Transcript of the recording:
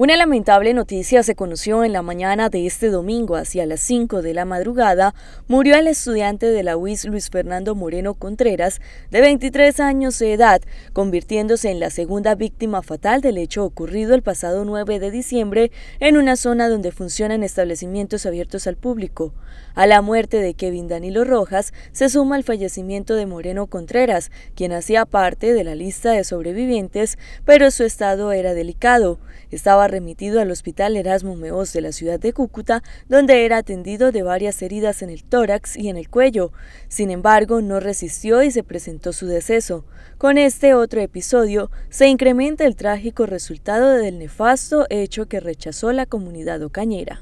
Una lamentable noticia se conoció en la mañana de este domingo hacia las 5 de la madrugada. Murió el estudiante de la UIS Luis Fernando Moreno Contreras, de 23 años de edad, convirtiéndose en la segunda víctima fatal del hecho ocurrido el pasado 9 de diciembre en una zona donde funcionan establecimientos abiertos al público. A la muerte de Kevin Danilo Rojas se suma el fallecimiento de Moreno Contreras, quien hacía parte de la lista de sobrevivientes, pero su estado era delicado. Estaba remitido al Hospital Erasmo Meoz de la ciudad de Cúcuta, donde era atendido de varias heridas en el tórax y en el cuello. Sin embargo, no resistió y se presentó su deceso. Con este otro episodio, se incrementa el trágico resultado del nefasto hecho que rechazó la comunidad ocañera.